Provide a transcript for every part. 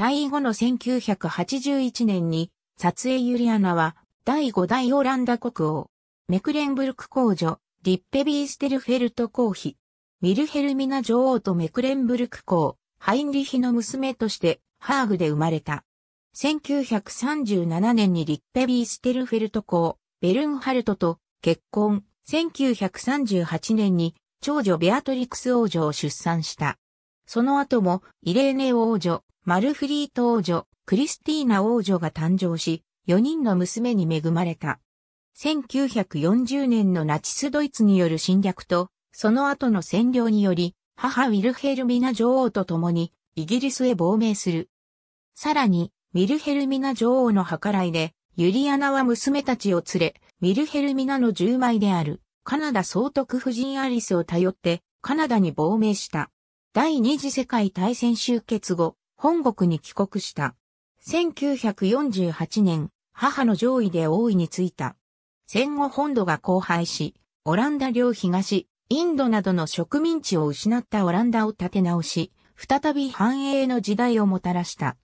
退位後の1981年に、撮影ユリアナは、第5代オランダ国王、メクレンブルク公女、リッペビーステルフェルト公妃、ミルヘルミナ女王とメクレンブルク公、ハインリヒの娘として、ハーグで生まれた。1937年にリッペビーステルフェルト公、ベルンハルトと結婚、1938年に長女ベアトリクス王女を出産した。その後もイレーネ王女、マルフリート王女、クリスティーナ王女が誕生し、4人の娘に恵まれた。1940年のナチスドイツによる侵略と、その後の占領により、母ウィルヘルミナ女王と共に、イギリスへ亡命する。さらに、ウィルヘルミナ女王の計らいで、ユリアナは娘たちを連れ、ウィルヘルミナの10枚である、カナダ総督夫人アリスを頼って、カナダに亡命した。第二次世界大戦終結後、本国に帰国した。1948年、母の上位で王位についた。戦後本土が荒廃し、オランダ領東、インドなどの植民地を失ったオランダを立て直し、再び繁栄の時代をもたらした。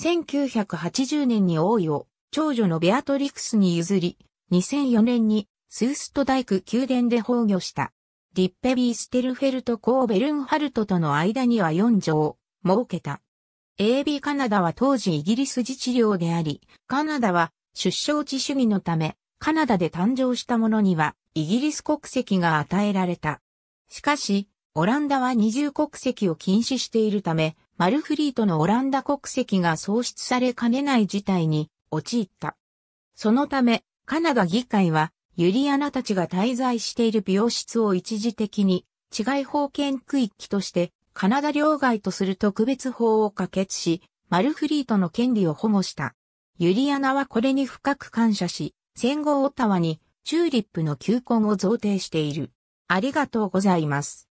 1980年に王位を長女のベアトリクスに譲り、2004年にスースト大工宮殿で崩御した。リッペビー・ステルフェルト・コーベルンハルトとの間には4条設けた。AB カナダは当時イギリス自治領であり、カナダは出生地主義のため、カナダで誕生した者にはイギリス国籍が与えられた。しかし、オランダは二重国籍を禁止しているため、マルフリートのオランダ国籍が創出されかねない事態に陥った。そのため、カナダ議会は、ユリアナたちが滞在している病室を一時的に、治外法権区域としてカナダ領外とする特別法を可決し、マルフリートの権利を保護した。ユリアナはこれに深く感謝し、戦後オタワにチューリップの球根を贈呈している。ありがとうございます。